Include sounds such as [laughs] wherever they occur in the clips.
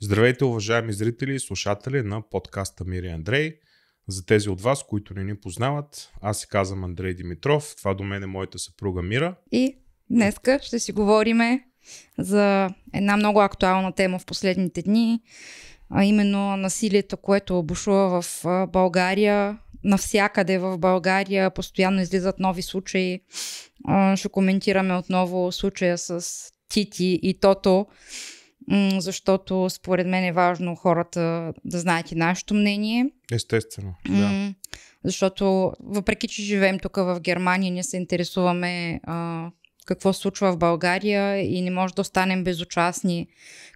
Здравейте, уважаеми зрители и слушатели на подкаста Мири Андрей. За тези от вас, които не ни познават, аз се казвам Андрей Димитров, това до мен е моята съпруга Мира. И днеска ще си говориме за една много актуална тема в последните дни, а именно насилието, което обушува в България. Навсякъде в България постоянно излизат нови случаи. Ще коментираме отново случая с Тити и Тото защото според мен е важно хората да знаят и нашето мнение. Естествено, да. Защото въпреки, че живеем тук в Германия, ние се интересуваме а, какво се случва в България и не може да останем безучастни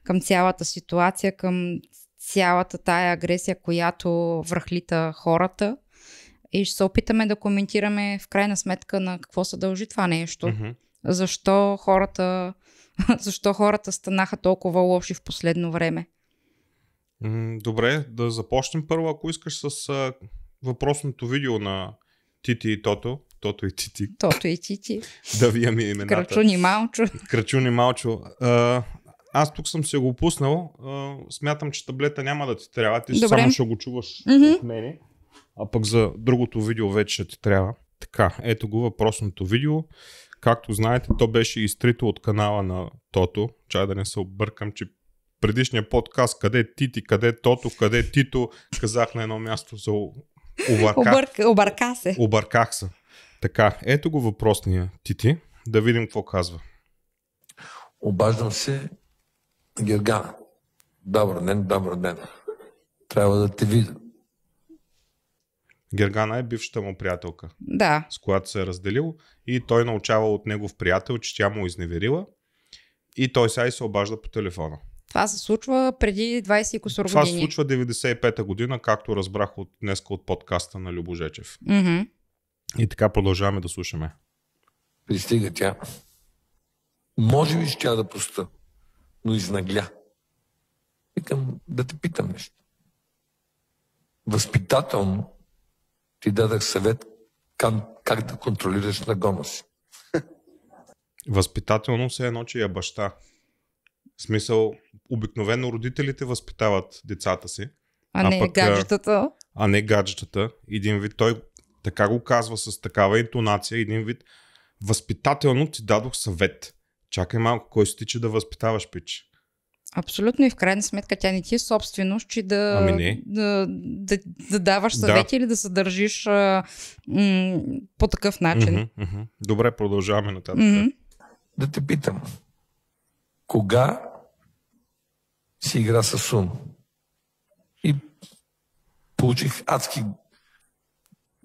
към цялата ситуация, към цялата тая агресия, която връхлита хората. И ще се опитаме да коментираме в крайна сметка на какво се дължи това нещо. Mm-hmm. Защо хората [laughs] защо хората станаха толкова лоши в последно време. Добре, да започнем първо, ако искаш, с а, въпросното видео на Тити и Тото. Тото и Тити. Тото и Тити. [laughs] да вие ми имената. Крачуни Малчо. [laughs] Крачуни Малчо. А, аз тук съм се го пуснал. А, смятам, че таблета няма да ти трябва. Ти Добре. само ще го чуваш mm-hmm. от мене. А пък за другото видео вече ще ти трябва. Така, ето го въпросното видео. Както знаете, то беше изтрито от канала на Тото. Чай да не се объркам, че предишния подкаст, къде е Тити, къде е Тото, къде е Тито, казах на едно място за обърка. Обърка, обърка се. Обърках се. Така, ето го въпросния Тити, да видим какво казва. Обаждам се Гергана. Добър ден, добър ден. Трябва да те видя. Гергана е бившата му приятелка, да. с която се е разделил и той научава от негов приятел, че тя му е изневерила и той сега и се обажда по телефона. Това се случва преди 20 и години. Това се случва 95-та година, както разбрах от днеска от подкаста на Любожечев. Mm-hmm. И така продължаваме да слушаме. Пристига тя. Може би ще тя да пуста, но изнагля. Викам да те питам нещо. Възпитателно ти дадах съвет как, как да контролираш нагона си. [laughs] Възпитателно се едно, че е баща. В смисъл, обикновено родителите възпитават децата си. А, а не пък, гаджетата. А не гаджетата. Един вид той така го казва с такава интонация, един вид възпитателно ти дадох съвет. Чакай малко, кой си ти, че да възпитаваш пич? Абсолютно и в крайна сметка тя не ти е собственост, че да, ами да, да, да даваш съвети да. или да се държиш а, м, по такъв начин. Mm-hmm, mm-hmm. Добре, продължаваме нататък. Mm-hmm. Да те питам, кога си игра с сум? И получих адски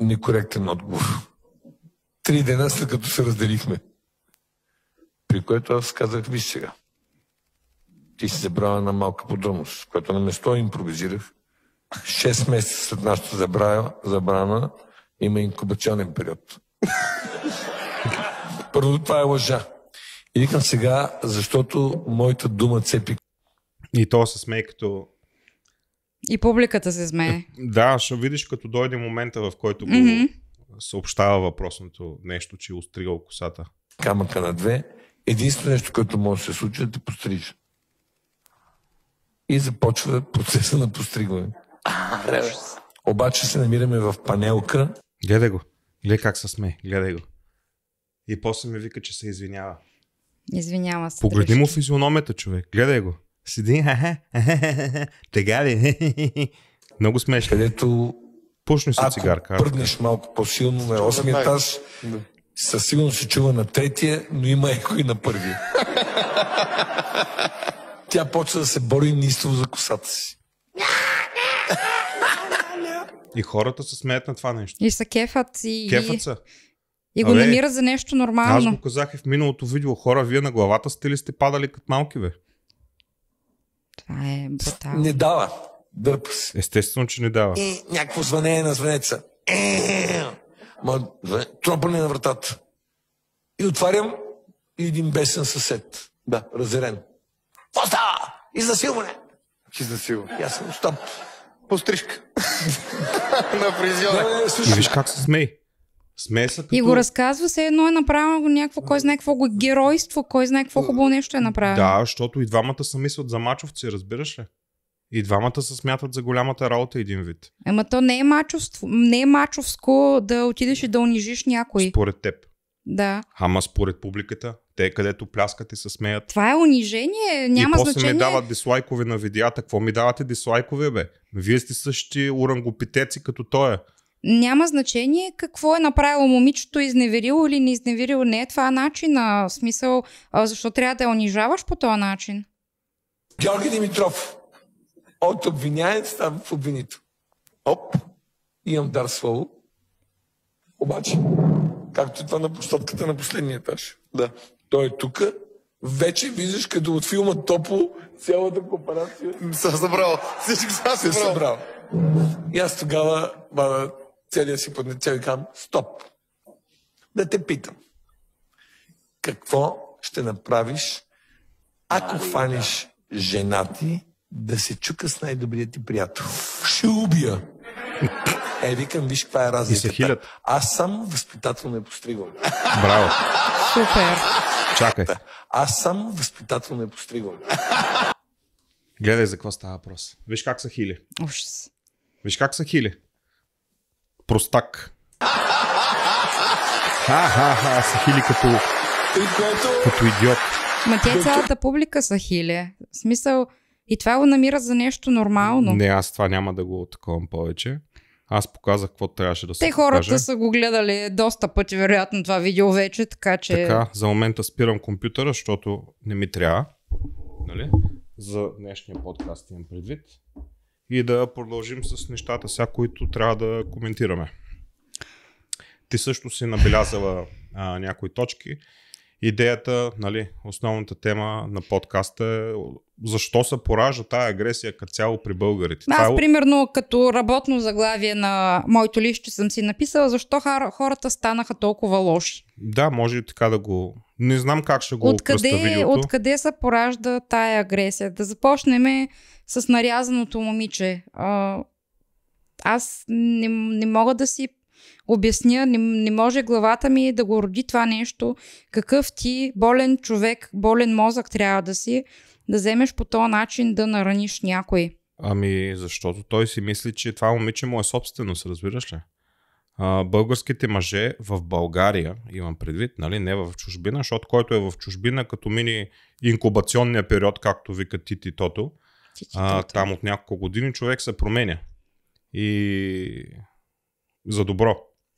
некоректен отговор. Три дена след като се разделихме. При което аз казах, виж сега, ти си забравя на малка подробност, която на место импровизирах. Шест месеца след нашата забрана, забрана има инкубационен период. Първо това е лъжа. И викам сега, защото моята дума цепи. И то се смее като... И публиката се смее. Да, ще видиш като дойде момента, в който го mm-hmm. съобщава въпросното нещо, че е устригал косата. Камъка на две. Единственото нещо, което може да се случи, е да те и започва процеса на постригване. Обаче се намираме в панелка. Гледай го. Гледай как се сме. Гледай го. И после ми вика, че се извинява. Извинява се. Погледни му физиономията, човек. Гледай го. Седи. [laughs] Тега ли? [laughs] Много смешно. Където Пушни си цигарка. Ако пръднеш малко по-силно на 8 етаж, със сигурност се чува на третия, но има еко и на първия. [laughs] тя почва да се бори нисто за косата си. И хората се смеят на това нещо. И са кефат И... кефат са. И го намират намира за нещо нормално. Аз го казах и в миналото видео. Хора, вие на главата сте ли сте падали като малки, бе? Това е брутално. Не дава. Дърпа се. Естествено, че не дава. И е, някакво звънение на звънеца. Е, ма, тропане на вратата. И отварям и един бесен съсед. Да, разерен. Какво става? Изнасилване. Изнасилване. И аз съм, стоп. Пострижка. [laughs] на призиона. Е, и виж как се смей. Смее Като... И го разказва се едно е направено го някакво, кой знае какво го е, геройство, кой знае какво хубаво нещо е направено. Да, защото и двамата са мислят за мачовци, разбираш ли? И двамата се смятат за голямата работа един вид. Ема то не е, мачовство, не е мачовско да отидеш и да унижиш някой. Според теб. Да. Ама според публиката, те където пляскат и се смеят. Това е унижение, няма и после значение. ми дават дислайкове на видеята. Какво ми давате дислайкове, бе? Вие сте същи урангопитеци като той е. Няма значение какво е направило момичето, изневерило или не изневерило. Не е това начина. В смисъл, защо трябва да я унижаваш по този начин? Георги Димитров, от обвиняец става в обвинито. Оп, имам дар слово. Обаче, Както това на площадката на последния етаж. Да. Той е тук. Вече виждаш като от филма Топо цялата кооперация. Съм събрал. Всички са събрал. събрал. И аз тогава, бада, целият си поднецел и казвам, стоп. Да те питам. Какво ще направиш, ако хванеш жена ти да се чука с най-добрият ти приятел? Ще убия. Е, викам, виж каква е разликата. И се хилят. Аз само възпитателно не постригвам. Браво. Супер. Чакай. Аз само възпитателно не постригвам. Гледай за какво става въпрос. Виж как са хили. Ужас. Виж как са хили. Простак. Ха-ха-ха, са хили като, като идиот. Ма те цялата публика са хили. В смисъл, и това го намира за нещо нормално. Не, аз това няма да го отковам повече. Аз показах какво трябваше да се Те хората покаже. са го гледали доста пъти, вероятно, това видео вече, така че... Така, за момента спирам компютъра, защото не ми трябва. Нали? За днешния подкаст имам предвид. И да продължим с нещата сега, които трябва да коментираме. Ти също си набелязала а, някои точки. Идеята, нали, основната тема на подкаста е защо се поражда тази агресия като цяло при българите. Аз, Това... Е примерно, като работно заглавие на моето лище съм си написала защо хората станаха толкова лоши. Да, може и така да го... Не знам как ще го откъде, видеото. Откъде се поражда тая агресия? Да започнем с нарязаното момиче. Аз не, не мога да си обясня, не, не може главата ми да го роди това нещо, какъв ти болен човек, болен мозък трябва да си, да вземеш по този начин да нараниш някой. Ами, защото той си мисли, че това момиче му е собственост, разбираш ли? българските мъже в България, имам предвид, нали, не в чужбина, защото който е в чужбина, като мини инкубационния период, както вика Тити Тото, а, там от няколко години човек се променя. И за добро.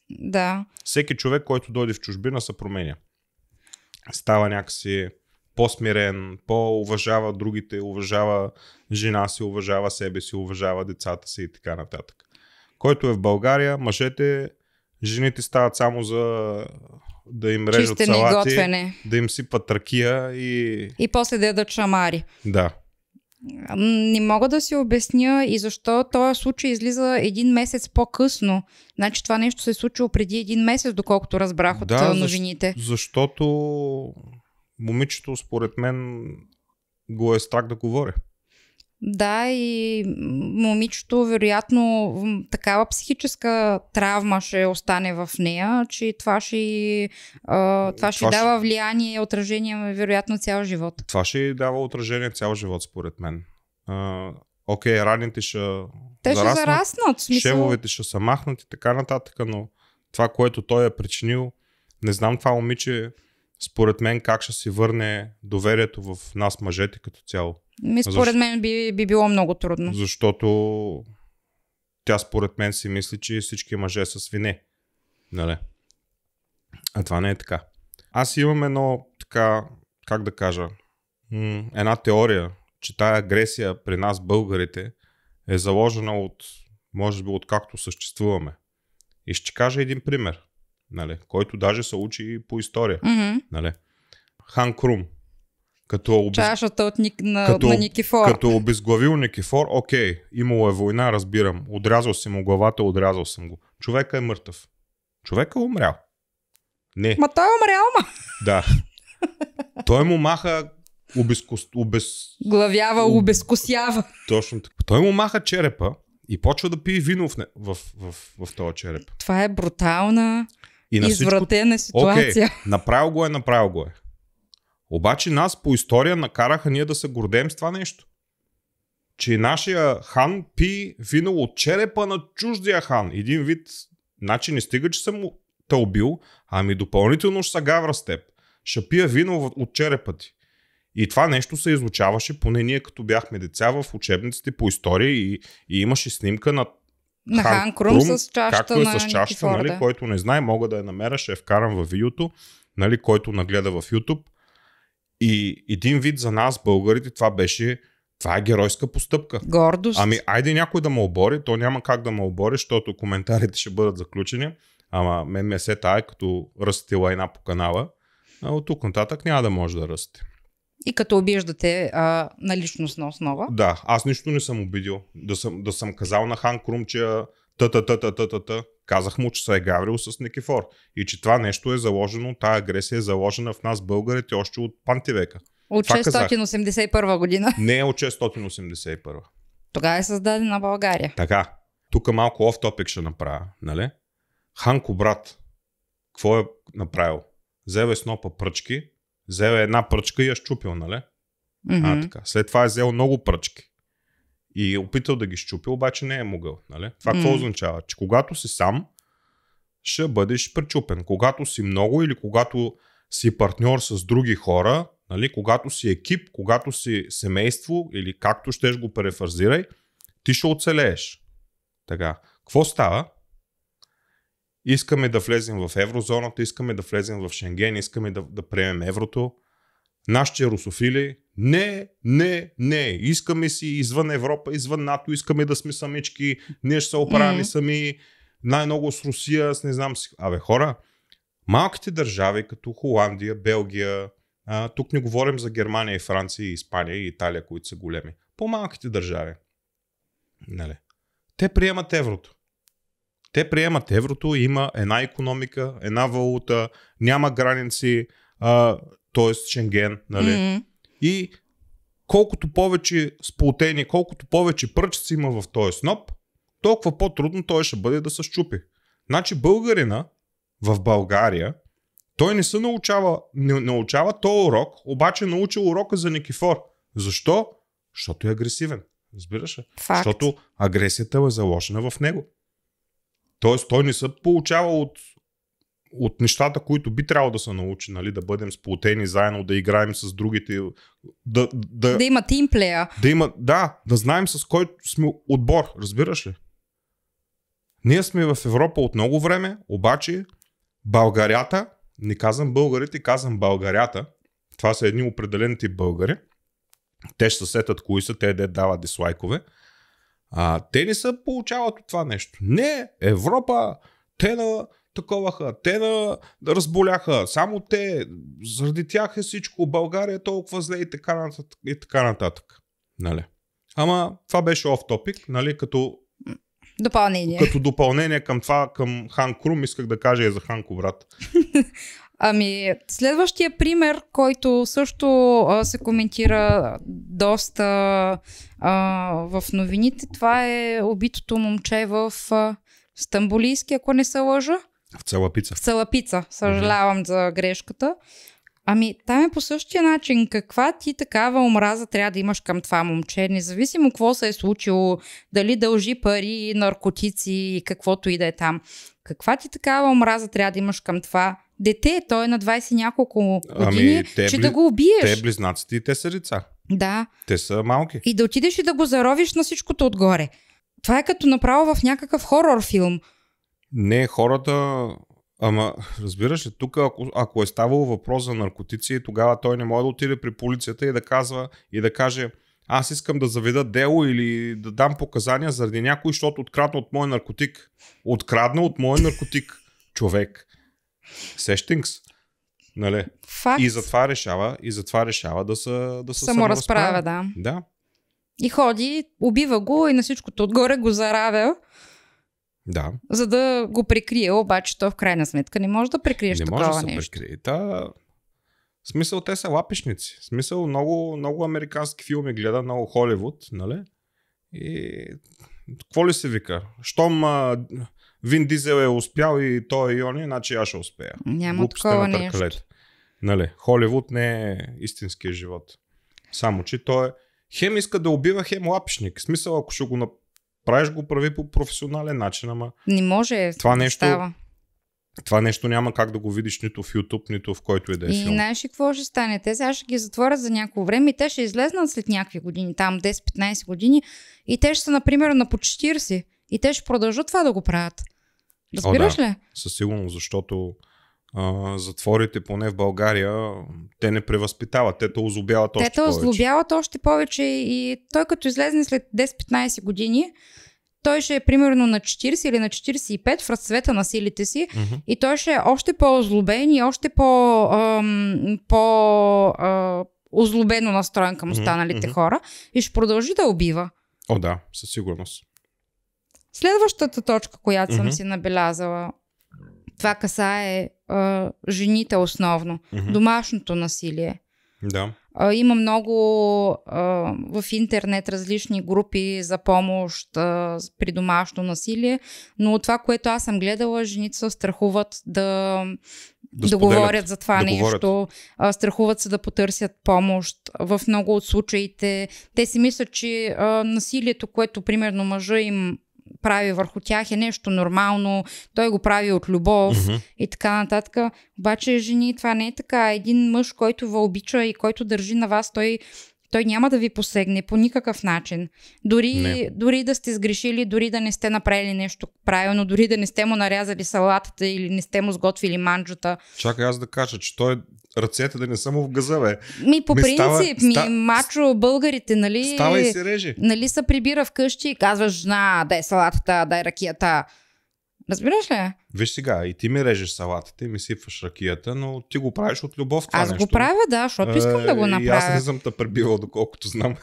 Да. Всеки човек, който дойде в чужбина, се променя. Става някакси по-смирен, по-уважава другите, уважава жена си, уважава себе си, уважава децата си и така нататък. Който е в България, мъжете, жените стават само за да им режат Чистени салати, да им сипат ракия и... И после да ядат шамари. Да. Не мога да си обясня и защо този случай излиза един месец по-късно. Значи това нещо се е случило преди един месец, доколкото разбрах от да, новините. Защ, защото момичето, според мен, го е страх да говори. Да, и момичето, вероятно, такава психическа травма ще остане в нея, че това ще, а, това, това ще, ще дава влияние и отражение, ами, вероятно, цял живот. Това ще дава отражение цял живот, според мен. А, окей, раните ще. Те зараснат, ще зараснат, смисъл... шевовете ще са махнати и така нататък, но това, което той е причинил, не знам това момиче според мен как ще си върне доверието в нас мъжете като цяло. Ми, според Защо... мен би, би било много трудно. Защото тя според мен си мисли, че всички мъже са свине. Нали? А това не е така. Аз имам едно така, как да кажа, една теория, че тая агресия при нас българите е заложена от, може би, от както съществуваме. И ще кажа един пример нали, който даже се учи по история. Mm-hmm. Нали. Хан Крум, като обез... Чашата от Ник... на... Като... на Никифор. Като обезглавил Никифор, окей, имало е война, разбирам. Отрязал си му главата, отрязал съм го. Човека е мъртъв. Човека е умрял. Не. Ма той е умрял, ма. Да. Той му маха обезкос... обез... Главява, Об... обезкосява. Точно така. Той му маха черепа и почва да пие вино в, в, в, в, в този череп. Това е брутална и на Извратена всичко... ситуация. Okay, направил го е, направил го е. Обаче нас по история накараха ние да се гордеем с това нещо. Че нашия хан пи вино от черепа на чуждия хан. Един вид, значи не стига, че съм те убил, ами допълнително ще гавра с теб. Ще пия вино от черепа ти. И това нещо се изучаваше, поне ние като бяхме деца в учебниците по история и, и имаше снимка на на Ханкрум Крум с чашата както е на с чашата, нали, който не знае, мога да я намеря, ще я вкарам в видеото, нали, който нагледа в YouTube. И един вид за нас, българите, това беше това е геройска постъпка. Гордост. Ами, айде някой да ме обори, то няма как да ме обори, защото коментарите ще бъдат заключени. Ама мен ме се тая, като ръстите лайна по канала. А от тук нататък няма да може да ръсте. И като обиждате а, на личностна основа. Да, аз нищо не съм обидил. Да съм, да съм казал на Хан Крум, че та-та-та-та-та-та. Казах му, че се е гаврил с Никифор. И че това нещо е заложено, тая агресия е заложена в нас българите още от пантивека. От 681 година. Не, от 681. Тогава е създадена България. Така. Тук малко оф топик ще направя, нали? Ханко брат, какво е направил? Взел е снопа пръчки, Взел една пръчка и я щупил, нали? Mm-hmm. А, така. След това е взел много пръчки. И е опитал да ги щупи, обаче не е могъл. Нали? Това mm-hmm. какво означава? Че когато си сам, ще бъдеш пречупен. Когато си много или когато си партньор с други хора, нали? когато си екип, когато си семейство или както щеш го перефразирай, ти ще оцелееш. Така. Какво става? искаме да влезем в еврозоната, искаме да влезем в Шенген, искаме да, да приемем еврото. Нашите русофили, не, не, не, искаме си извън Европа, извън НАТО, искаме да сме самички, ние ще се оправим mm-hmm. сами, най-много с Русия, с не знам си. Абе хора, малките държави като Холандия, Белгия, а, тук не говорим за Германия и Франция и Испания и Италия, които са големи. По-малките държави. Нали? Те приемат еврото. Те приемат еврото, има една економика, една валута, няма граници, т.е. Шенген, нали? Mm-hmm. И колкото повече сплутени, колкото повече пръчици има в този сноп, толкова по-трудно той ще бъде да се щупи. Значи българина в България, той не се научава, не научава то урок, обаче е научил урока за Никифор. Защо? Защото е агресивен. Разбираш ли? Защото агресията е заложена в него. Тоест, той не се получава от, от нещата, които би трябвало да се научи, нали, да бъдем сплутени заедно, да играем с другите. Да, да, да има тимплея. Да, има, да, да знаем с кой сме отбор, разбираш ли? Ние сме в Европа от много време, обаче българята, не казвам българите, казвам българята, това са едни определените българи, те ще се кои са, те де дават дислайкове. А, те не са получават от това нещо. Не, Европа, те на таковаха, те на разболяха, само те, заради тях е всичко, България е толкова зле и така нататък. И така нататък. Нали? Ама това беше оф топик, нали, като Допълнение. Като допълнение към това, към Хан Крум, исках да кажа и за Ханко, брат. [laughs] Ами, следващия пример, който също а, се коментира доста а, в новините, това е убитото момче в а, Стамбулийски, ако не се лъжа. В пица. В пица. съжалявам mm-hmm. за грешката. Ами, там е по същия начин. Каква ти такава омраза трябва да имаш към това момче, независимо какво се е случило, дали дължи пари, наркотици и каквото и да е там. Каква ти такава омраза трябва да имаш към това дете, той е на 20 няколко ами, години, ами, те, че бли... да го убиеш. Те близнаците и те са деца. Да. Те са малки. И да отидеш и да го заровиш на всичкото отгоре. Това е като направо в някакъв хорор филм. Не, хората... Ама, разбираш ли, тук ако, ако е ставало въпрос за наркотици, тогава той не може да отиде при полицията и да казва и да каже аз искам да заведа дело или да дам показания заради някой, защото открадна от мой наркотик. Открадна от мой наркотик човек. Сещингс. Нали? Факт. И затова решава, и затова решава да се да са саморазправя. Да. да. И ходи, убива го и на всичкото отгоре го заравя. Да. За да го прикрие, обаче то в крайна сметка не може да прикриеш не такова може да се нещо. прикрие. Та... смисъл те са лапишници. смисъл много, много американски филми гледа, много Холивуд, нали? И какво ли се вика? Щом а, Вин Дизел е успял и той и они, значи аз ще успея. Няма Глупости такова на нещо. Нали, Холивуд не е истинския живот. Само, че той е... Хем иска да убива, хем лапишник. В смисъл, ако ще го направиш, го прави по професионален начин, ама... Не може, това нещо, става. Това нещо няма как да го видиш нито в YouTube, нито в който и да е филм. И знаеш ли какво ще стане? Те сега ще ги затворят за някакво време и те ще излезнат след някакви години, там 10-15 години и те ще са, например, на по 40. И те ще продължат това да го правят. Разбираш О, да. ли? Със сигурност, защото а, затворите, поне в България, те не превъзпитават, те те озлобяват още още те Те озлобяват още повече и той като излезне след 10-15 години, той ще е примерно на 40 или на 45 в разцвета на силите си mm-hmm. и той ще е още по-озлобен и още по, ам, по а, озлобено настроен към останалите mm-hmm. хора и ще продължи да убива. О да, със сигурност. Следващата точка, която mm-hmm. съм си набелязала, това касае а, жените основно. Mm-hmm. Домашното насилие. Да. А, има много а, в интернет различни групи за помощ а, при домашно насилие, но това, което аз съм гледала, жените се страхуват да, да, да говорят за това да нещо, говорят. А, страхуват се да потърсят помощ. В много от случаите те си мислят, че а, насилието, което примерно мъжа им прави върху тях е нещо нормално, той го прави от любов mm-hmm. и така нататък. Обаче, жени, това не е така. Един мъж, който ви обича и който държи на вас, той той няма да ви посегне по никакъв начин. Дори, дори да сте сгрешили, дори да не сте направили нещо правилно, дори да не сте му нарязали салатата или не сте му сготвили манджата. Чакай аз да кажа, че той ръцете да не са му в газа, бе. Ми по ми принцип, става, ми ста... мачо българите, нали? Става и се реже. Нали се прибира вкъщи и казваш, жена, дай салатата, дай ракията. Разбираш ли? Виж сега, и ти ми режеш салатите, и ми сипваш ракията, но ти го правиш от любов това Аз нещо. го правя, да, защото искам е, да го направя. И аз не съм те пребила, доколкото знам.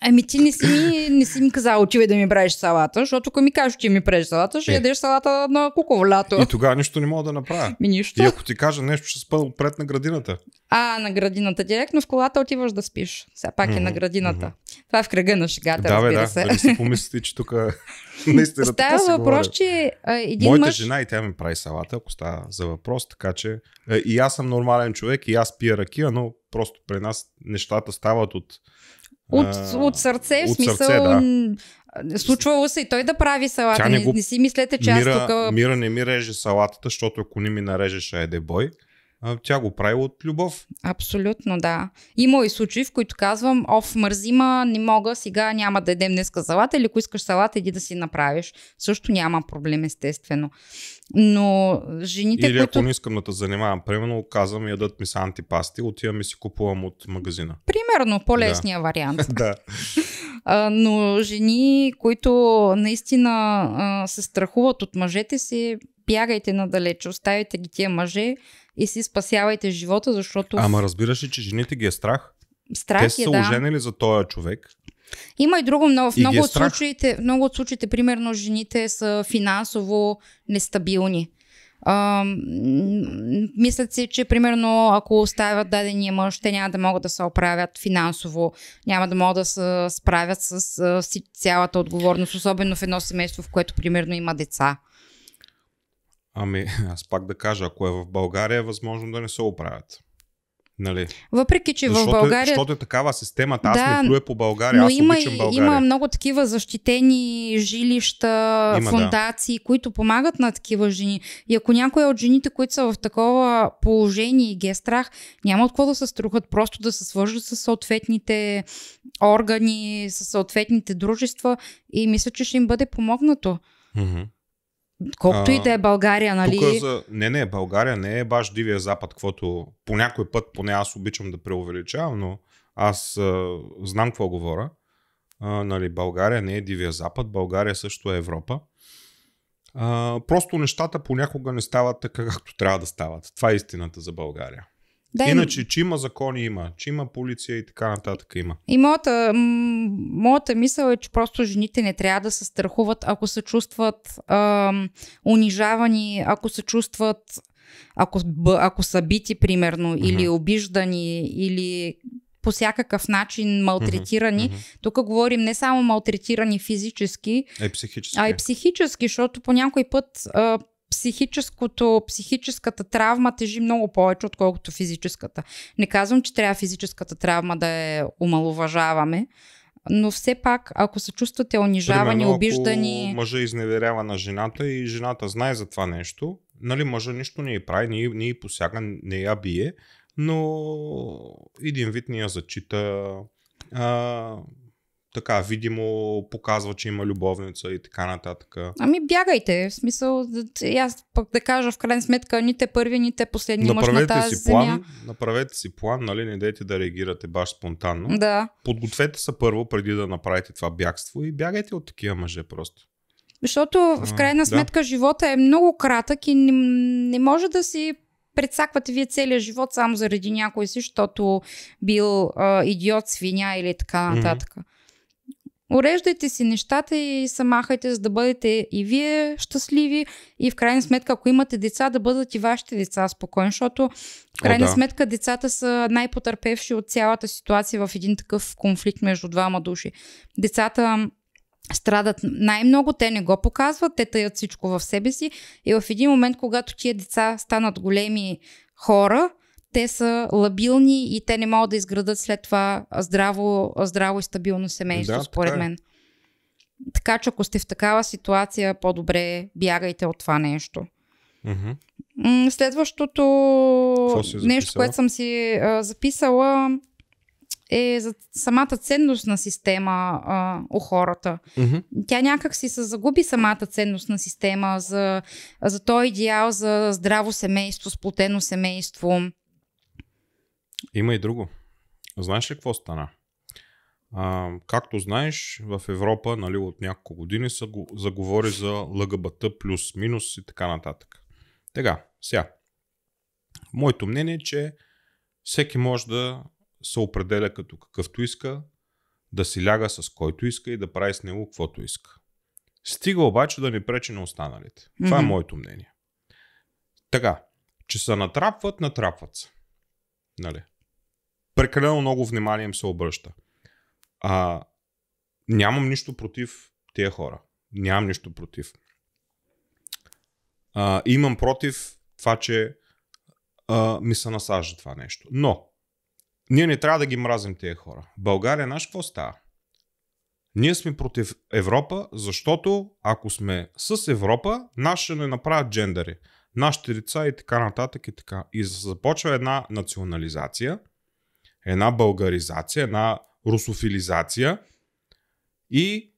Ами ти не си ми, не си ми казал, отивай да ми правиш салата, защото ако ми кажеш, че ми правиш салата, ще е. ядеш салата на лято. И тогава нищо не мога да направя. Ми нищо. И ако ти кажа нещо, ще спъл пред на градината. А, на градината. Директно в колата отиваш да спиш. Сега пак mm-hmm. е на градината. Mm-hmm. Това е в кръга на шегата, да, разбира да. се. Да, си помислите, че тук [laughs] наистина Става така се въпрос, говоря. че а, един Моята мъж... жена и тя ми прави салата, ако става за въпрос, така че а, и аз съм нормален човек и аз пия ракия, но просто при нас нещата стават от от, а, от сърце, в смисъл, да. случвало се и той да прави салата. не, го... не си мислете, че мира, аз тук... Мира не ми реже салатата, защото ако не ми ще еде бой тя го прави от любов. Абсолютно, да. Има и случаи, в които казвам, оф, мързима, не мога, сега няма да едем днеска салата или ако искаш салата, иди да си направиш. Също няма проблем, естествено. Но жените, Или ако които... не искам да те занимавам, примерно казвам, ядат ми са антипасти, отивам и си купувам от магазина. Примерно, по-лесния да. вариант. [laughs] да. [laughs] Но жени, които наистина се страхуват от мъжете си, бягайте надалече, оставите ги тия мъже, и си спасявайте живота, защото... Ама разбираш ли, че жените ги е страх? Страх Те е, са да. оженили за този човек. Има и друго, много, в, е много е от случаите, в много от случаите, примерно, жените са финансово нестабилни. А, мислят си, че примерно ако оставят дадения мъж, те няма да могат да се оправят финансово, няма да могат да се справят с, с цялата отговорност, особено в едно семейство, в което примерно има деца. Ами, [laughs] аз пак да кажа, ако е в България, е възможно да не се оправят. Нали? Въпреки, че защото в е- България. защото е такава системата. Аз да, не плюя по България. Но аз има, България. има много такива защитени жилища, има, фундации, да. които помагат на такива жени. И ако някоя от жените, които са в такова положение и ги е страх, няма от какво да се струхат, просто да се свържат с съответните органи, с съответните дружества и мисля, че ще им бъде помогнато. Mm-hmm. Колкото а, и да е България, нали? Тук за... Не, не, България не е баш дивия запад, каквото по някой път, поне аз обичам да преувеличавам, но аз а, знам какво говоря. А, нали, България не е дивия запад, България също е Европа. А, просто нещата понякога не стават така, както трябва да стават. Това е истината за България. Да, Иначе, че има закони, има. Че има полиция и така нататък има. И моята, моята мисъл е, че просто жените не трябва да се страхуват, ако се чувстват а, унижавани, ако се чувстват ако, ако са бити, примерно, mm-hmm. или обиждани, или по всякакъв начин малтретирани. Mm-hmm. Тук говорим не само малтретирани физически, е, психически. а и психически, защото по някой път а, психическото, психическата травма тежи много повече, отколкото физическата. Не казвам, че трябва физическата травма да я омалуважаваме, но все пак, ако се чувствате унижавани, Примерно, обиждани... Ако мъжа изневерява на жената и жената знае за това нещо, нали, мъжа нищо не я прави, не, не я посяга, не я бие, но един вид не я зачита, а, така видимо показва, че има любовница и така нататък. Ами бягайте, в смисъл, аз пък да кажа в крайна сметка, ните първи, ните последни направете мъж на тази си план, земя. Направете си план, нали, не дайте да реагирате баш спонтанно. Да. Подгответе се първо, преди да направите това бягство и бягайте от такива мъже просто. Защото в крайна сметка да. живота е много кратък и не, не може да си предсаквате вие целия живот само заради някой си, защото бил а, идиот, свиня или така нататък. Mm-hmm уреждайте си нещата и се махайте, за да бъдете и вие щастливи и в крайна сметка, ако имате деца, да бъдат и вашите деца спокойни, защото в крайна О, да. сметка децата са най-потърпевши от цялата ситуация в един такъв конфликт между двама души. Децата страдат най-много, те не го показват, те таят всичко в себе си и в един момент, когато тия деца станат големи хора, те са лабилни и те не могат да изградат след това здраво, здраво и стабилно семейство, да, според така е. мен. Така че ако сте в такава ситуация, по-добре бягайте от това нещо. Mm-hmm. Следващото нещо, което съм си а, записала е за самата ценностна система а, у хората. Mm-hmm. Тя някак си се загуби самата ценностна система за, за този идеал за здраво семейство, сплотено семейство. Има и друго. Знаеш ли какво стана? А, както знаеш, в Европа нали, от няколко години се заговори за ЛГБТ плюс, минус и така нататък. Тега, сега. Моето мнение е, че всеки може да се определя като какъвто иска, да си ляга с който иска и да прави с него каквото иска. Стига обаче да не пречи на останалите. Mm-hmm. Това е моето мнение. Така, че се натрапват, натрапват се. Нали? прекалено много внимание им се обръща. А, нямам нищо против тия хора. Нямам нищо против. А, имам против това, че а, ми се насажда това нещо. Но, ние не трябва да ги мразим тези хора. България, наш какво става? Ние сме против Европа, защото ако сме с Европа, нас ще не направят джендери, Нашите деца и така нататък и така. И започва една национализация – една българизация, една русофилизация и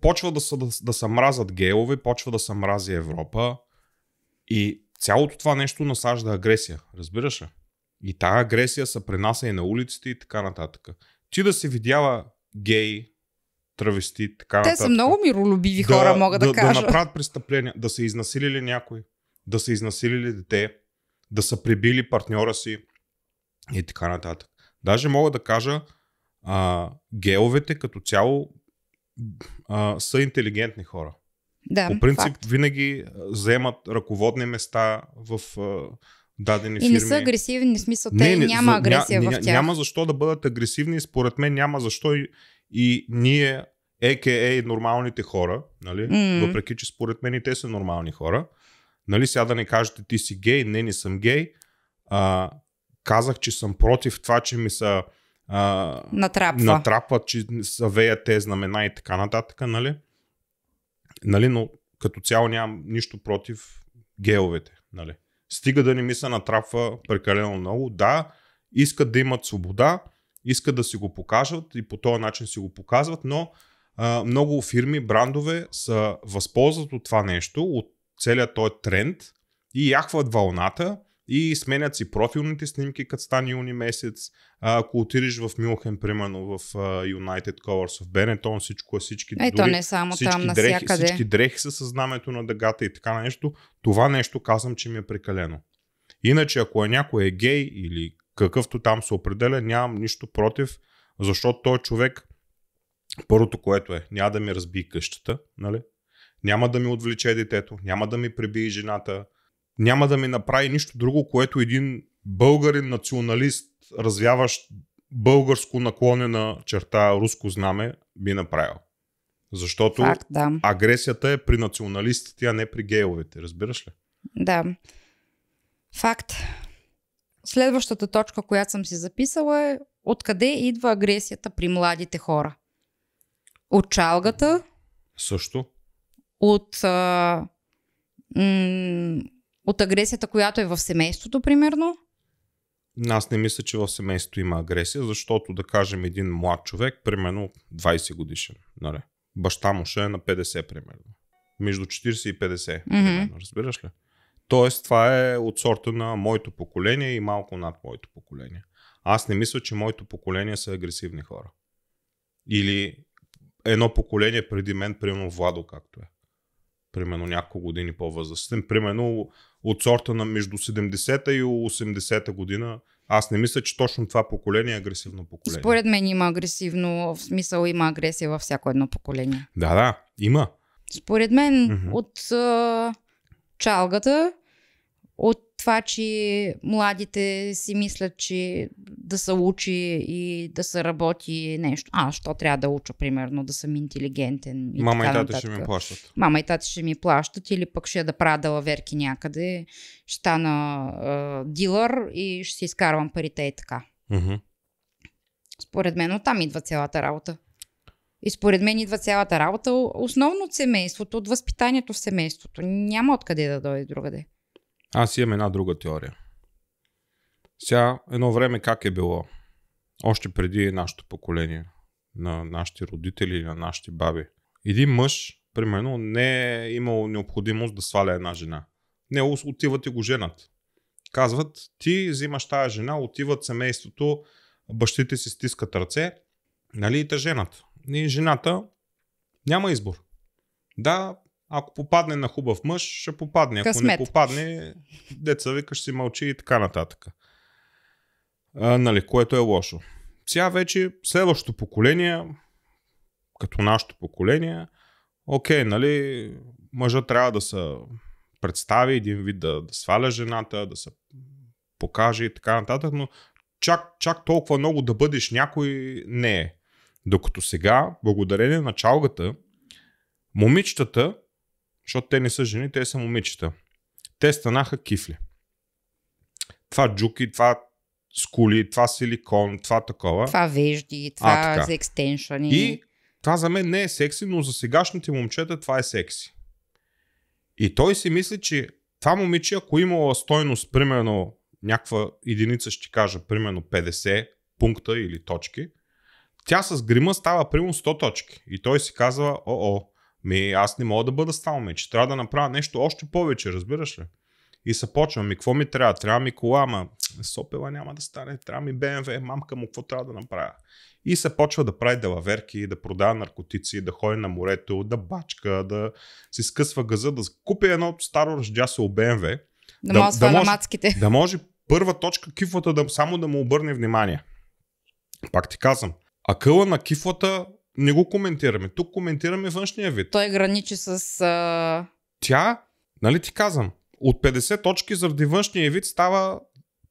почва да, са, да, да се мразят гейлове, почва да се мрази Европа и цялото това нещо насажда агресия, разбираш ли? И тази агресия се пренася и на улиците и така нататък. Ти да се видява гей, травести, така нататък. Те са много миролюбиви да, хора, мога да, да кажа. Да направят престъпления, да са изнасилили някой, да са изнасилили дете, да са прибили партньора си, и така нататък. Даже мога да кажа, а, геовете като цяло а, са интелигентни хора. Да, По принцип факт. винаги вземат ръководни места в а, дадени и фирми. И не са агресивни, в смисъл те не, няма за, агресия ня, в тях. Няма защо да бъдат агресивни и според мен няма защо и, и ние, а.к.а. Е нормалните хора, нали? mm. въпреки че според мен и те са нормални хора, нали? сега да не кажете ти си гей, не, не съм гей, а, казах, че съм против това, че ми са а, натрапва. натрапват, че са веят те знамена и така нататък, нали? нали? Но като цяло нямам нищо против геовете, нали? Стига да не ми се натрапва прекалено много. Да, искат да имат свобода, искат да си го покажат и по този начин си го показват, но а, много фирми, брандове са възползват от това нещо, от целият този тренд и яхват вълната и сменят си профилните снимки, като стане юни месец. А, ако отидеш в Мюнхен, примерно в United Colors of Benetton, всичко, е, всички, Ето, дори, не само всички, там, дрехи, насякъде. всички дрехи са със знамето на дъгата и така нещо, това нещо казвам, че ми е прекалено. Иначе, ако е някой е гей или какъвто там се определя, нямам нищо против, защото той е човек, първото което е, няма да ми разби къщата, нали? няма да ми отвлече детето, няма да ми прибие жената, няма да ми направи нищо друго, което един българин националист, развяващ българско наклонена черта руско знаме, би направил. Защото Факт, да. агресията е при националистите, а не при гейловете. Разбираш ли? Да. Факт. Следващата точка, която съм си записала е откъде идва агресията при младите хора. От чалгата. Също. От а, м- от агресията, която е в семейството, примерно? Аз не мисля, че в семейството има агресия, защото да кажем един млад човек, примерно 20 годишен, нали? баща му ще е на 50 примерно. Между 40 и 50, mm-hmm. примерно, разбираш ли? Тоест това е от сорта на моето поколение и малко над моето поколение. Аз не мисля, че моето поколение са агресивни хора. Или едно поколение преди мен, примерно Владо, както е. Примерно няколко години по-възрастен. Примерно от сорта на между 70-та и 80-та година. Аз не мисля, че точно това поколение е агресивно поколение. Според мен има агресивно, в смисъл има агресия във всяко едно поколение. Да, да, има. Според мен mm-hmm. от а, чалгата, от това, че младите си мислят, че да се учи и да се работи е нещо. А, що трябва да уча, примерно, да съм интелигентен. И Мама и тата нататък. ще ми плащат. Мама и тата ще ми плащат или пък ще да правя лаверки някъде, ще стана е, дилър и ще си изкарвам парите и така. Mm-hmm. Според мен оттам идва цялата работа. И според мен идва цялата работа основно от семейството, от възпитанието в семейството. Няма откъде да дойде другаде. Аз имам една друга теория. Сега, едно време как е било? Още преди нашето поколение, на нашите родители, на нашите баби. Един мъж, примерно, не е имал необходимост да сваля една жена. Не, отиват и го женат. Казват, ти взимаш тая жена, отиват семейството, бащите си стискат ръце, нали, и те женат. И жената няма избор. Да, ако попадне на хубав мъж, ще попадне. Ако Късмет. не попадне, деца викаш си мълчи и така нататък. А, нали, което е лошо. Сега вече следващото поколение, като нашето поколение, окей, нали, мъжа трябва да се представи, един вид да, да сваля жената, да се покаже и така нататък, но чак, чак толкова много да бъдеш някой не е. Докато сега, благодарение на чалгата, момичетата защото те не са жени, те са момичета. Те станаха кифли. Това джуки, това скули, това силикон, това такова. Това вежди, това а, за екстеншъни. И това за мен не е секси, но за сегашните момчета това е секси. И той си мисли, че това момиче, ако имало стойност, примерно някаква единица, ще кажа, примерно 50 пункта или точки, тя с грима става примерно 100 точки. И той си казва, о-о, ми, аз не мога да бъда само че Трябва да направя нещо още повече, разбираш ли? И се почва, Ми, какво ми трябва? Трябва ми кола, ама [tsk] сопела няма да стане. Трябва ми БМВ, мамка му, какво трябва да направя? И се почва да прави делаверки, да продава наркотици, да ходи на морето, да бачка, да си скъсва газа, да купи едно старо ръждясо БМВ. Да, да, да, може, мацките. да може първа точка кифлата да, само да му обърне внимание. Пак ти казвам, акъла на кифлата не го коментираме. Тук коментираме външния вид. Той граничи с... А... Тя, нали ти казвам, от 50 точки заради външния вид става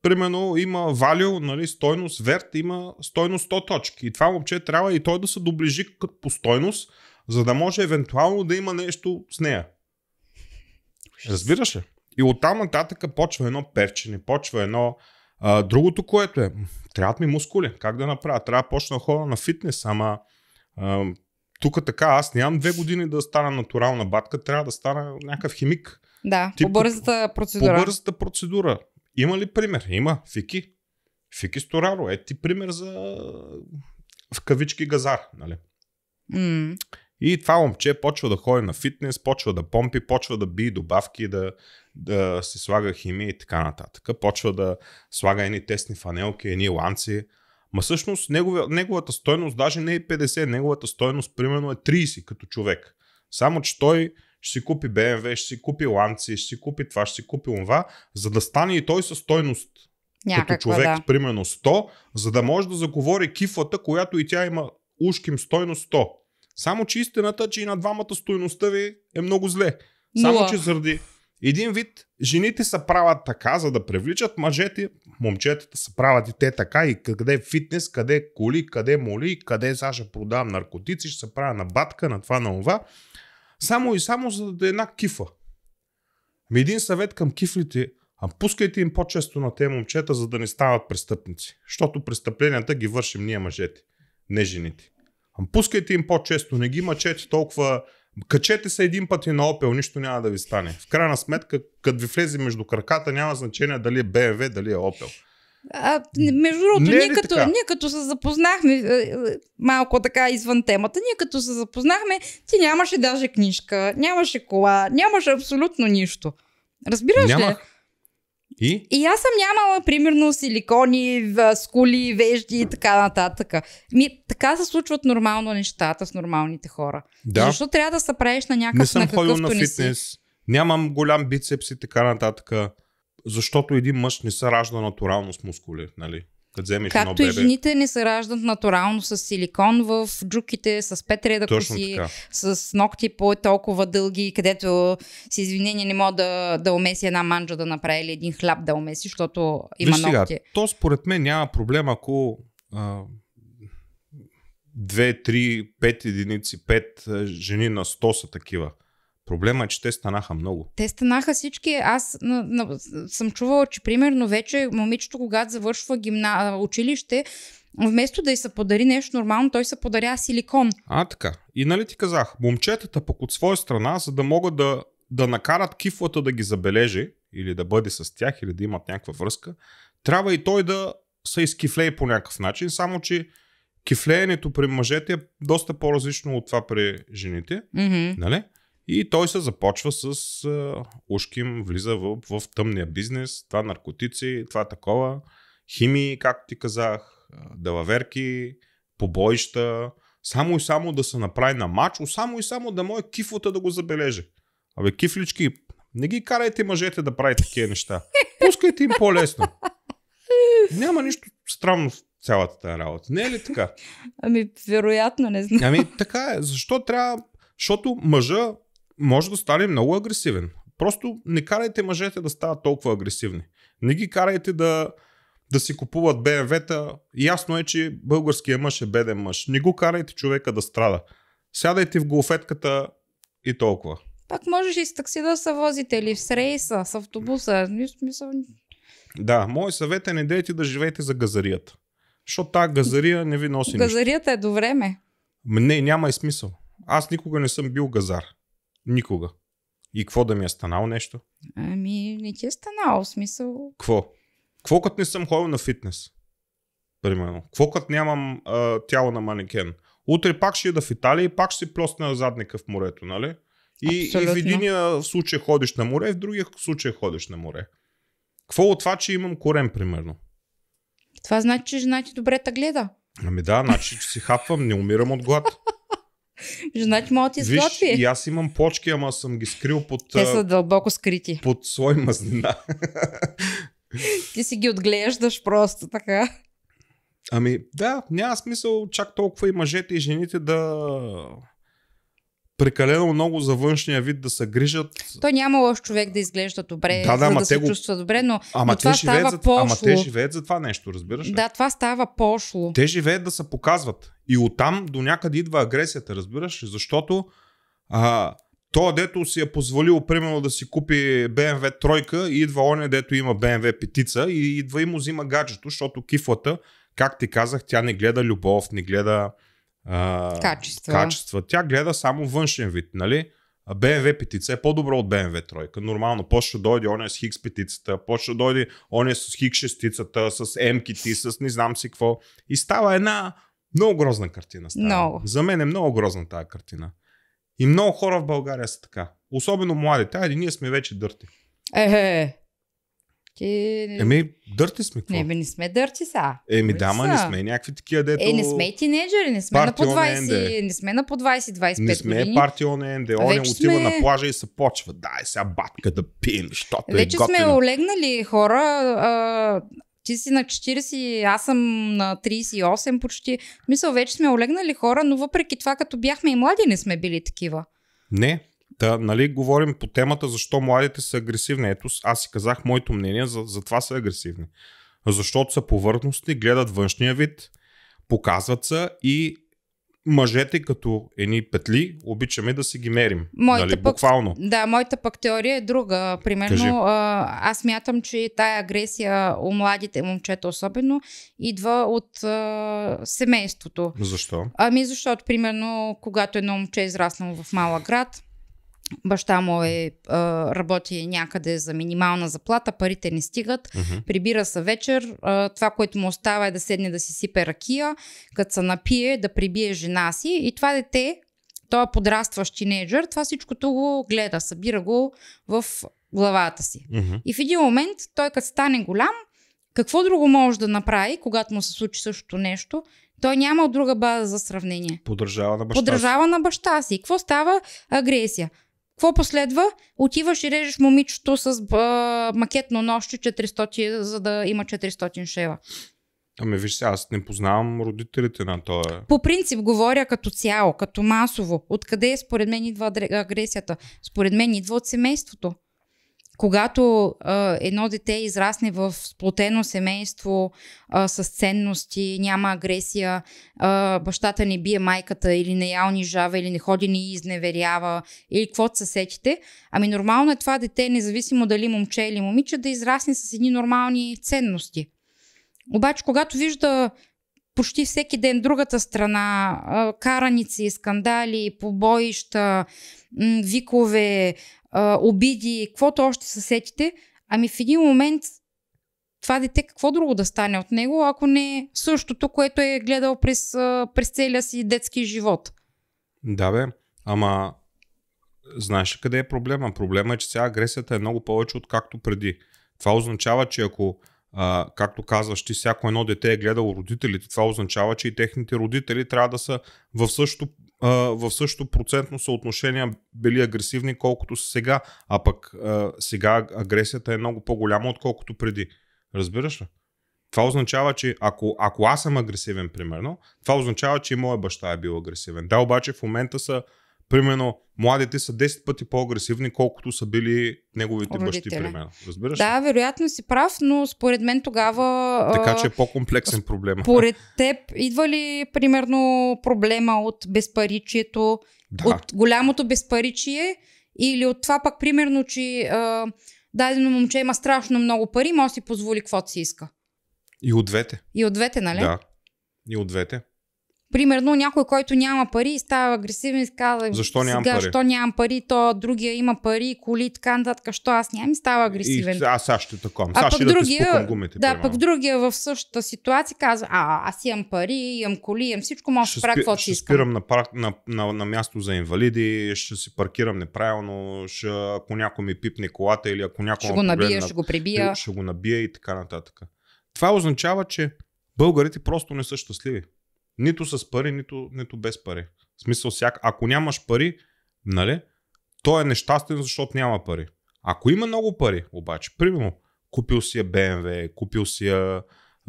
примерно има валю, нали, стойност верт, има стойност 100 точки. И това момче трябва и той да се доближи като по стойност, за да може евентуално да има нещо с нея. Разбираш ли? И оттам нататък почва едно перчене, почва едно а, другото, което е. Трябват ми мускули. Как да направя? Трябва да почна хора на фитнес, ама тук така, аз нямам две години да стана натурална батка, трябва да стана някакъв химик. Да, тип, по бързата процедура. По бързата процедура. Има ли пример? Има. Фики. Фики Стораро. Е ти пример за в кавички газар. Нали? Mm. И това момче почва да ходи на фитнес, почва да помпи, почва да би добавки, да, да си слага химия и така нататък. Почва да слага едни тесни фанелки, едни ланци. Ма всъщност негова, неговата стойност даже не е 50, неговата стойност примерно е 30 като човек. Само, че той ще си купи BMW, ще си купи ланци, ще си купи това, ще си купи това, за да стане и той със стойност. Някаква, като човек, да. примерно 100, за да може да заговори кифлата, която и тя има ушким стойност 100. Само, че истината, че и на двамата стойността ви е много зле. Само, Но... че заради един вид, жените се правят така, за да привличат мъжете, момчетата се правят и те така, и къде е фитнес, къде е коли, къде е моли, къде сега ще продавам наркотици, ще се правя на батка, на това, на това. Само и само за да е една кифа. Ми един съвет към кифлите, а пускайте им по-често на тези момчета, за да не стават престъпници. Защото престъпленията ги вършим ние мъжете, не жените. А ами пускайте им по-често, не ги мъчете толкова Качете се един път и на Opel, нищо няма да ви стане. В крайна сметка, като ви влезе между краката, няма значение дали е BMW, дали е Opel. А, между другото, е ние, като, ние като се запознахме, е, е, малко така извън темата, ние като се запознахме, ти нямаше даже книжка, нямаше кола, нямаше абсолютно нищо. Разбираш Нямах. ли? И? И аз съм нямала, примерно, силикони, скули, вежди и така нататък. Ми, така се случват нормално нещата с нормалните хора. Да. Защо трябва да се правиш на някакъв Не съм на ходил на фитнес, си? нямам голям бицепс и така нататък. Защото един мъж не се ражда натурално с мускули, нали? да вземеш Както едно бебе. и жените не се раждат натурално с силикон в джуките, с пет да Точно коси, така. с ногти по толкова дълги, където с извинение не мога да, да умеси една манджа да направи или един хляб да умеси, защото има Виж ногти. Сега, то според мен няма проблем, ако а, две, три, пет единици, пет жени на сто са такива. Проблема е, че те станаха много. Те станаха всички. Аз на, на, съм чувала, че примерно вече момичето, когато завършва гимна... училище, вместо да й се подари нещо нормално, той се подаря силикон. А, така. И нали ти казах, момчетата пък от своя страна, за да могат да, да накарат кифлата да ги забележи, или да бъде с тях, или да имат някаква връзка, трябва и той да се изкифлее по някакъв начин, само че кифлеенето при мъжете е доста по-различно от това при жените. Mm-hmm. Нали? И той се започва с а, ушким, влиза в, в тъмния бизнес, това наркотици, това такова, химии, както ти казах, делаверки, побоища, само и само да се направи на мачо, само и само да мое кифлата да го забележи. Абе, кифлички, не ги карайте мъжете да правите такива неща. Пускайте им по-лесно. Няма нищо странно в цялата тази работа. Не е ли така? Ами, вероятно, не знам. Ами, така е. Защо трябва... Защото мъжа може да стане много агресивен. Просто не карайте мъжете да стават толкова агресивни. Не ги карайте да, да си купуват БМВ-та. Ясно е, че българския мъж е беден мъж. Не го карайте човека да страда. Сядайте в голфетката и толкова. Пак можеш и с такси да се возите или с рейса, с автобуса. Смисъл... Да, мой съвет е не дейте да живеете за газарията. Защото тази газария не ви носи Газарията нищо. е до време. Не, няма и смисъл. Аз никога не съм бил газар. Никога. И какво да ми е станало нещо? Ами, не ти е станало, в смисъл. Кво? Кво като не съм ходил на фитнес? Примерно. Кво като нямам а, тяло на манекен? Утре пак ще е да в Италия и пак ще си плосна задника в морето, нали? И, и в единия случай ходиш на море, в другия случай ходиш на море. Какво от това, че имам корен, примерно? Това значи, че жена ти добре те гледа. Ами да, значи, че си хапвам, не умирам от глад. [laughs] Жена ти мога да ти изготви. Виж, и аз имам плочки, ама съм ги скрил под... Те са дълбоко скрити. Под слой мазнина. [laughs] ти си ги отглеждаш просто така. Ами да, няма смисъл чак толкова и мъжете и жените да прекалено много за външния вид да се грижат. Той няма лош човек да изглежда добре, да, да, за да се го... чувства добре, но, ама но това те става за... пошло. Ама те живеят за това нещо, разбираш ли? Да, това става пошло. Те живеят да се показват. И оттам до някъде идва агресията, разбираш ли? Защото а, то, дето си е позволил, примерно, да си купи BMW тройка и идва оне, дето има BMW петица и идва и му взима гаджето, защото кифлата, как ти казах, тя не гледа любов, не гледа качества. качества. Тя гледа само външен вид, нали? BMW петица е по-добро от BMW тройка. Нормално, почва да дойде оня с Хикс петицата, почва да дойде оня с Хикс шестицата, с М-кити, с не знам си какво. И става една много грозна картина. Става. No. За мен е много грозна тази картина. И много хора в България са така. Особено младите. Айде, ние сме вече дърти. Е, ти... Еми, дърти сме. Какво? Не, бе, не сме дърти са. Еми, дама, не сме някакви такива дето... Е, не сме и тинейджери, е. не сме на по 20, не сме на по 20-25 Не сме години. парти он НД, он отива сме... на плажа и се почва. Да, е сега батка да пием, защото е Вече е сме олегнали хора, а, ти си на 40, аз съм на 38 почти. Мисля, вече сме олегнали хора, но въпреки това, като бяхме и млади, не сме били такива. Не, Та, нали, говорим по темата защо младите са агресивни. Ето, аз си казах моето мнение, за, за това са агресивни. Защото са повърхностни, гледат външния вид, показват се и мъжете като едни петли обичаме да си ги мерим. Моята нали, пък, буквално. Да, моята пък теория е друга. Примерно, а, аз мятам, че тая агресия у младите момчета особено идва от а, семейството. Защо? Ами защото, примерно, когато едно момче е израснало в малък град, баща му е, работи някъде за минимална заплата, парите не стигат, mm-hmm. прибира се вечер, това, което му остава е да седне да си сипе ракия, като се напие, да прибие жена си и това дете, той е подрастващ тинейджър, това всичкото го гледа, събира го в главата си. Mm-hmm. И в един момент той като стане голям, какво друго може да направи, когато му се случи същото нещо, той няма друга база за сравнение. Поддържава на баща си си. на баща си. Какво става? Агресия. Какво последва? Отиваш и режеш момичето с а, макетно нощи 400, за да има 400 шева. Ами виж се, аз не познавам родителите на това. По принцип говоря като цяло, като масово. Откъде е според мен идва агресията? Според мен идва от семейството когато а, едно дете израсне в сплотено семейство а, с ценности, няма агресия, а, бащата не бие майката или не я унижава, или не ходи ни изневерява, или каквото се сетите, ами нормално е това дете, независимо дали момче или момиче, да израсне с едни нормални ценности. Обаче, когато вижда почти всеки ден другата страна, караници, скандали, побоища, викове, а, обиди, каквото още се сетите, ами в един момент това дете какво друго да стане от него, ако не е същото, което е гледал през, през целия си детски живот. Да бе, ама знаеш ли къде е проблема? Проблема е, че сега агресията е много повече от както преди. Това означава, че ако, а, както казваш, ти всяко едно дете е гледало родителите, това означава, че и техните родители трябва да са в същото а, в същото процентно съотношение били агресивни, колкото са сега. А пък а, сега агресията е много по-голяма, отколкото преди. Разбираш ли? Това означава, че ако, ако аз съм агресивен, примерно, това означава, че и моя баща е бил агресивен. Да, обаче в момента са примерно, младите са 10 пъти по-агресивни, колкото са били неговите родители. бащи, примерно. Разбираш? Да, вероятно си прав, но според мен тогава. Така че е по-комплексен проблем. Според теб, идва ли, примерно, проблема от безпаричието, да. от голямото безпаричие или от това пък, примерно, че дадено момче има страшно много пари, може да си позволи каквото си иска? И от двете. И от двете, нали? Да. И от двете. Примерно някой, който няма пари, става агресивен и казва, защо нямам сега, пари? Защо нямам пари, то другия има пари, коли така нататък, що аз нямам и става агресивен. И, аз аз ще таком. А пък да другия, гумите, да, пък другия в същата ситуация казва, а аз имам пари, имам коли, имам всичко, може да правя каквото си искам. спирам на, парк, на, на, на, място за инвалиди, ще си паркирам неправилно, ще, ако някой ми пипне колата или ако някой... Ще го набия, на... ще го прибия. Ще го набия и така нататък. Това означава, че българите просто не са щастливи. Нито с пари, нито, нито без пари. В смисъл, всяк, ако нямаш пари, нали, той е нещастен, защото няма пари. Ако има много пари, обаче, примерно, купил си я е BMW, купил си я...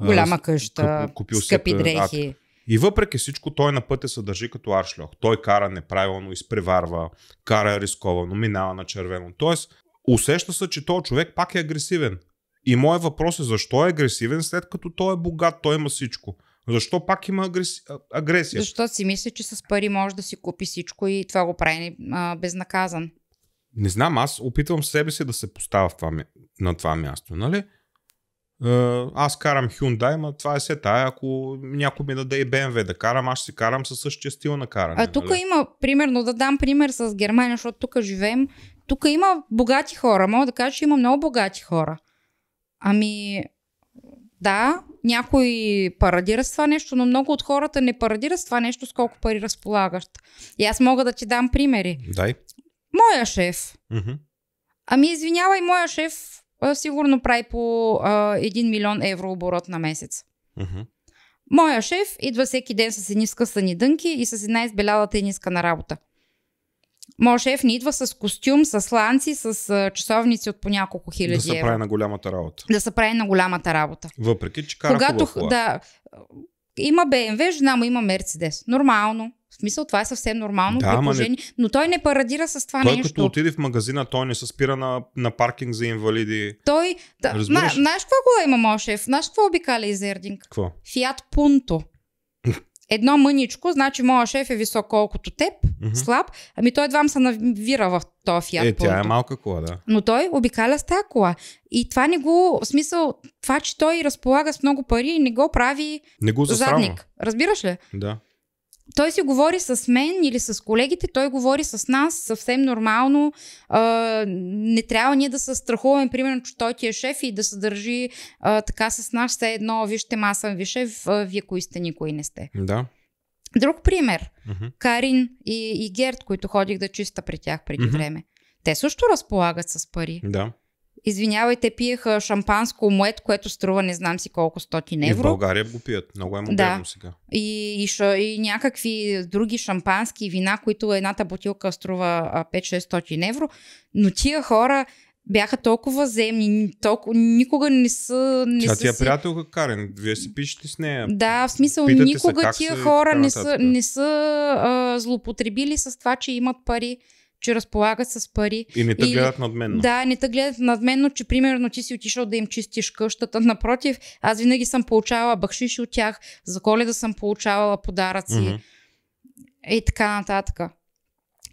Е, Голяма къща, купил е скъпи си я, дрехи. И въпреки всичко, той на пътя се държи като аршлях. Той кара неправилно, изпреварва, кара рисковано, минава на червено. Тоест, усеща се, че този човек пак е агресивен. И моят въпрос е защо е агресивен, след като той е богат, той има всичко. Защо пак има агрес... агресия? Защото си мисля, че с пари може да си купи всичко и това го прави а, безнаказан. Не знам, аз опитвам себе си да се поставя в това, на това място, нали? Аз карам Hyundai, но това е се тая. Ако някой ми даде и BMW да карам, аз ще си карам със същия стил на каране. А нали? тук нали? има, примерно, да дам пример с Германия, защото тук живеем. Тук има богати хора. Мога да кажа, че има много богати хора. Ами, да, някой парадира с това нещо, но много от хората не парадира с това нещо, с колко пари разполагаш. И аз мога да ти дам примери. Дай. Моя шеф. Mm-hmm. Ами извинявай, моя шеф сигурно прави по а, 1 милион евро оборот на месец. Mm-hmm. Моя шеф идва всеки ден с едни скъсани дънки и с една избеляла тениска на работа. Моят шеф ни идва с костюм, с ланци, с часовници от по няколко хиляди Да се прави на голямата работа. Да се прави на голямата работа. Въпреки, че кара Когато, да, има БМВ, жена му има Мерцедес. Нормално. В смисъл, това е съвсем нормално да, предложение. Не... Но той не парадира с това той, нещо. Той като отиде в магазина, той не се спира на, на паркинг за инвалиди. Той... Да, знаеш какво кола има моят шеф? Знаеш какво обикаля из Ердинг? Какво? Фиат Пунто едно мъничко, значи моя шеф е висок колкото теб, mm-hmm. слаб, ами той едва се навира в този фиат. Е, тя е малка кола, да. Но той обикаля с тази кола. И това не го, в смисъл, това, че той разполага с много пари, не го прави не го засрамва. задник. Разбираш ли? Да той си говори с мен или с колегите, той говори с нас съвсем нормално. А, не трябва ние да се страхуваме, примерно, че той ти е шеф и да се държи а, така с нас, все едно, вижте, аз съм ви шеф, а, вие кои сте, никой не сте. Да. Друг пример. Uh-huh. Карин и, и Герт, които ходих да чиста при тях преди uh-huh. време. Те също разполагат с пари. Да. Извинявайте, пиеха шампанско мует, което струва не знам си колко стотин евро. И в България го пият. Много е модерно да. сега. И, и, шо, и някакви други шампански вина, които едната бутилка струва 5-600 евро. Но тия хора бяха толкова земни, толкова, никога не са... Не Тя са тия си... приятелка Карен, вие си пишете с нея. Да, в смисъл, Питате никога тия хора не са, не са а, злоупотребили с това, че имат пари че разполага с пари. И не те гледат над мен. Да, не те гледат над но че примерно ти си отишъл да им чистиш къщата. [laughs] Напротив, аз винаги съм получавала бахшиш от тях, за коледа съм получавала подаръци mm-hmm. и така нататък.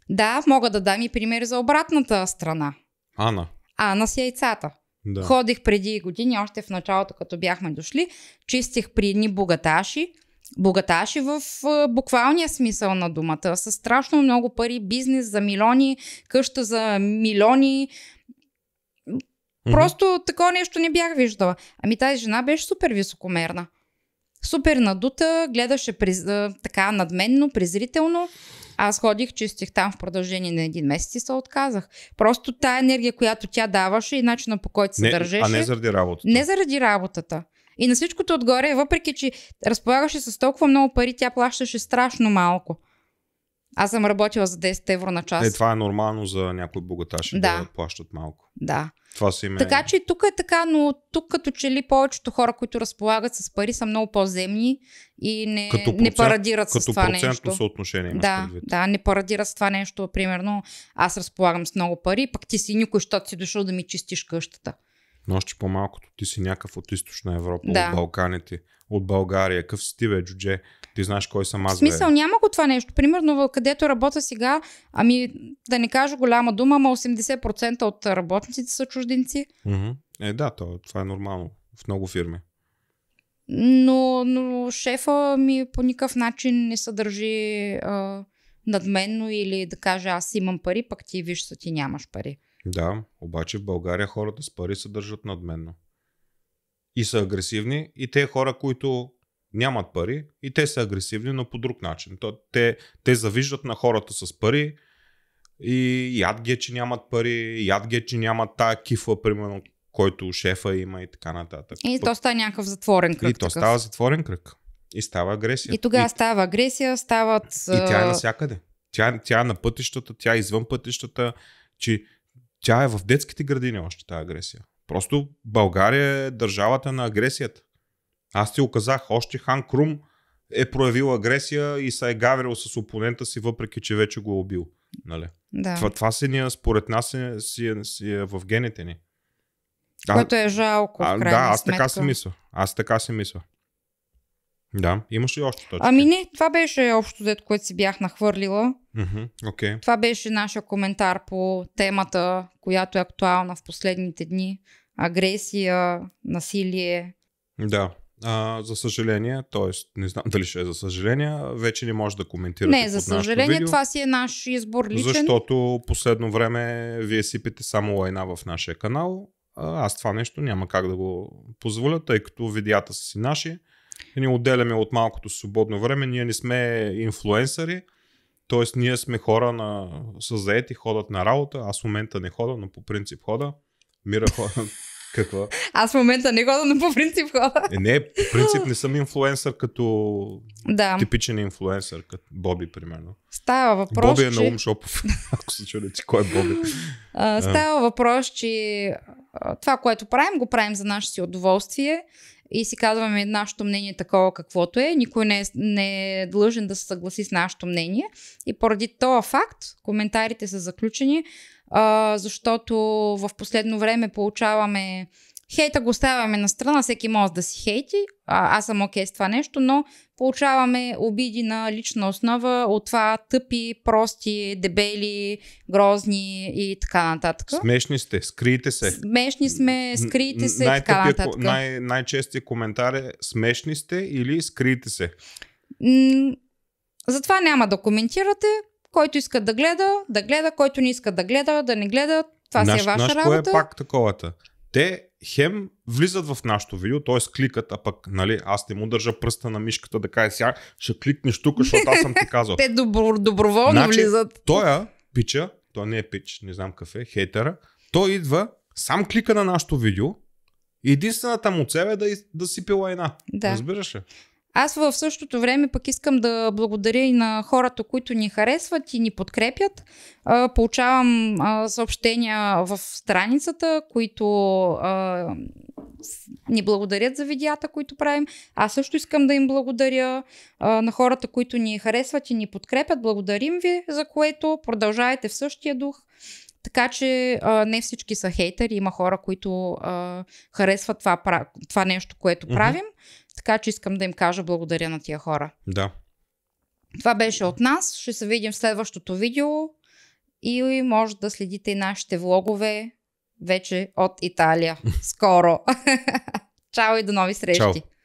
Да, мога да дам и примери за обратната страна. Ана. Ана с яйцата. Да. Ходих преди години, още в началото, като бяхме дошли, чистих при едни богаташи, богаташи е в буквалния смисъл на думата, с страшно много пари, бизнес за милиони, къща за милиони. Mm-hmm. Просто такова нещо не бях виждала. Ами тази жена беше супер високомерна. Супер надута, гледаше приз, така надменно, презрително. Аз ходих, чистих там в продължение на един месец и се отказах. Просто тая енергия, която тя даваше и начина по който се не, държеше. А не заради работата. Не заради работата. И на всичкото отгоре, въпреки че разполагаше с толкова много пари, тя плащаше страшно малко. Аз съм работила за 10 евро на час. Е, това е нормално за някои богаташи да. да плащат малко. Да. Това си ме... Така че тук е така, но тук като че ли повечето хора, които разполагат с пари, са много по-земни и не, като процент, не парадират като с това нещо. Като процентно съотношение. Да, да, не парадират с това нещо. Примерно, аз разполагам с много пари, пък ти си никой, защото си дошъл да ми чистиш къщата. Но още по-малкото ти си някакъв от източна Европа, да. от Балканите, от България. Къв си ти, бе, джудже? Ти знаеш кой съм аз. В смисъл, бе. няма го това нещо. Примерно, където работя сега, ами да не кажа голяма дума, ама 80% от работниците са чужденци. Е, да, то, това е нормално в много фирми. Но, но шефа ми по никакъв начин не съдържи а, надменно или да каже аз имам пари, пък ти виж, че ти нямаш пари. Да, обаче в България хората с пари се държат надменно. И са агресивни, и те хора, които нямат пари, и те са агресивни, но по друг начин. То, те, те завиждат на хората с пари, и яд ги, е, че нямат пари, яд ги, е, че нямат тая кифла, примерно, който шефа има и така нататък. И то става някакъв затворен кръг. И такъв. то става затворен кръг. И става агресия. И тогава и... става агресия, стават... И тя е навсякъде. Тя, тя е на пътищата, тя е извън пътищата, че тя е в детските градини още тази агресия. Просто България е държавата на агресията. Аз ти оказах, още Хан Крум е проявил агресия и се е гаверил с опонента си, въпреки че вече го е убил. Нали? Да. Това, това си ние, според нас, е, си, си, е, си е в гените ни. Което е жалко. А, да, аз сметка. така си мисля. Аз така си мисля. Да, имаш ли още точки? Ами не, това беше общо дето, което си бях нахвърлила. Mm-hmm, okay. Това беше нашия коментар по темата, която е актуална в последните дни. Агресия, насилие. Да, а, за съжаление, т.е. не знам дали ще е за съжаление, вече не може да коментирате. Не, за съжаление, видео, това си е наш избор личен. Защото последно време вие сипете само лайна в нашия канал. Аз това нещо няма как да го позволя, тъй като видеята са си наши ни отделяме от малкото свободно време. Ние не сме инфлуенсъри, т.е. ние сме хора на... са заети, ходят на работа. Аз в момента не хода, но по принцип хода. Мира хода. [laughs] Какво? Аз в момента не хода, но по принцип хода. Е, не, по принцип не съм инфлуенсър като да. типичен инфлуенсър, като Боби, примерно. Става въпрос, Боби е че... на Ум Шопов, [laughs] ако се чудите кой е Боби. А, става въпрос, че това, което правим, го правим за наше си удоволствие и си казваме нашето мнение е такова каквото е, никой не е, не е длъжен да се съгласи с нашето мнение и поради този факт коментарите са заключени, а, защото в последно време получаваме Хейта го ставаме на страна, всеки може да си хейти, а, аз съм окей okay с това нещо, но получаваме обиди на лична основа от това тъпи, прости, дебели, грозни и така нататък. Смешни сте, скрийте се. Смешни сме, скрийте се и така нататък. Най- най-честият коментар е смешни сте или скриете се. затова няма да коментирате. Който иска да гледа, да гледа, който не иска да гледа, да не гледа. Това наш, си е ваша наш, е работа. Кое е пак таковата? Те хем влизат в нашото видео, т.е. кликат, а пък нали, аз не му държа пръста на мишката да кажа сега, ще кликнеш тук, защото аз съм ти казал. [laughs] Те добро, доброволно значи, влизат. Той пича, той не е пич, не знам кафе, хейтера, той идва, сам клика на нашото видео, единствената му цел е да, да си пила една. Да. Разбираш ли? Аз в същото време пък искам да благодаря и на хората, които ни харесват и ни подкрепят. получавам съобщения в страницата, които ни благодарят за видеята, които правим. Аз също искам да им благодаря на хората, които ни харесват и ни подкрепят. Благодарим ви за което. Продължавайте в същия дух. Така че а, не всички са хейтери. Има хора, които а, харесват това, това нещо, което правим. Mm-hmm така че искам да им кажа благодаря на тия хора. Да. Това беше от нас. Ще се видим в следващото видео. И може да следите и нашите влогове вече от Италия. [laughs] Скоро. [laughs] Чао и до нови срещи. Чао.